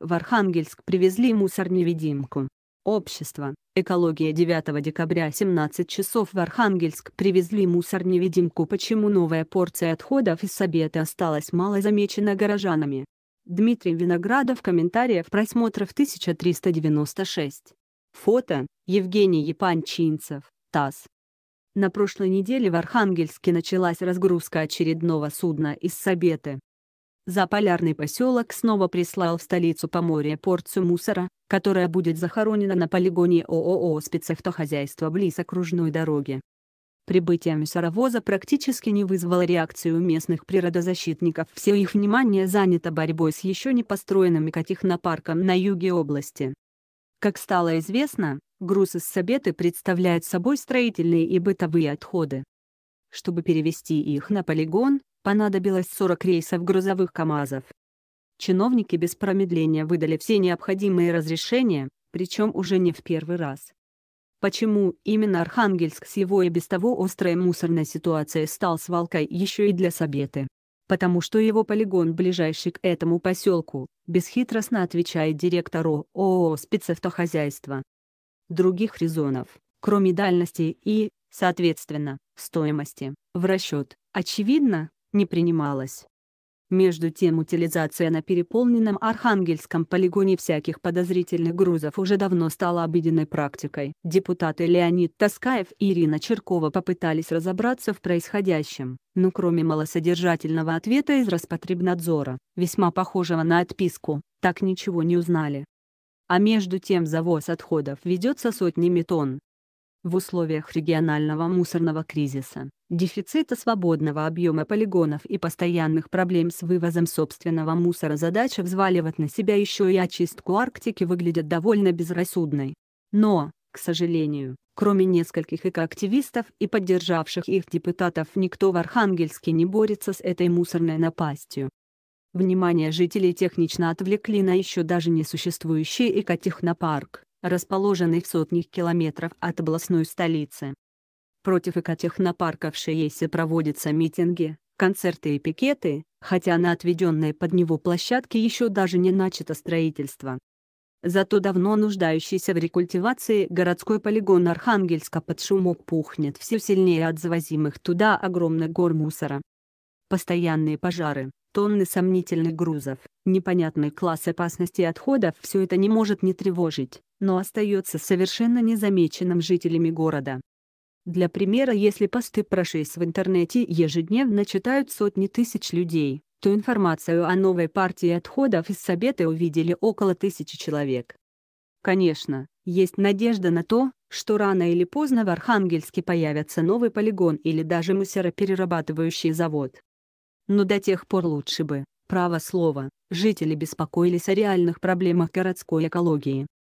В Архангельск привезли мусор-невидимку. Общество. Экология 9 декабря 17 часов в Архангельск привезли мусор-невидимку. Почему новая порция отходов из Сабета осталась мало замечена горожанами? Дмитрий Виноградов комментариев просмотров 1396. Фото. Евгений Епанчинцев. ТАСС. На прошлой неделе в Архангельске началась разгрузка очередного судна из Сабеты. Заполярный поселок снова прислал в столицу Поморья порцию мусора, которая будет захоронена на полигоне ООО «Спецавтохозяйство» близ окружной дороги. Прибытие мусоровоза практически не вызвало реакцию местных природозащитников. Все их внимание занято борьбой с еще не построенным экотехнопарком на юге области. Как стало известно, груз из Сабеты представляет собой строительные и бытовые отходы. Чтобы перевести их на полигон, понадобилось 40 рейсов грузовых КАМАЗов. Чиновники без промедления выдали все необходимые разрешения, причем уже не в первый раз. Почему именно Архангельск с его и без того острой мусорной ситуацией стал свалкой еще и для Сабеты? Потому что его полигон ближайший к этому поселку, бесхитростно отвечает директору ООО «Спецавтохозяйство». Других резонов, кроме дальности и, соответственно, стоимости, в расчет, очевидно, не принималось. Между тем утилизация на переполненном Архангельском полигоне всяких подозрительных грузов уже давно стала обыденной практикой. Депутаты Леонид Таскаев и Ирина Черкова попытались разобраться в происходящем, но кроме малосодержательного ответа из распотребнадзора, весьма похожего на отписку, так ничего не узнали. А между тем завоз отходов ведется сотнями тонн, в условиях регионального мусорного кризиса, дефицита свободного объема полигонов и постоянных проблем с вывозом собственного мусора задача взваливать на себя еще и очистку Арктики выглядит довольно безрассудной. Но, к сожалению, кроме нескольких экоактивистов и поддержавших их депутатов никто в Архангельске не борется с этой мусорной напастью. Внимание жителей технично отвлекли на еще даже не существующий экотехнопарк расположенный в сотнях километров от областной столицы. Против экотехнопарка в Шиесе проводятся митинги, концерты и пикеты, хотя на отведенной под него площадке еще даже не начато строительство. Зато давно нуждающийся в рекультивации городской полигон Архангельска под шумок пухнет все сильнее от завозимых туда огромных гор мусора. Постоянные пожары, тонны сомнительных грузов. Непонятный класс опасности отходов все это не может не тревожить, но остается совершенно незамеченным жителями города. Для примера, если посты про ШИС в интернете ежедневно читают сотни тысяч людей, то информацию о новой партии отходов из Совета увидели около тысячи человек. Конечно, есть надежда на то, что рано или поздно в Архангельске появится новый полигон или даже мусороперерабатывающий завод но до тех пор лучше бы, право слово, жители беспокоились о реальных проблемах городской экологии.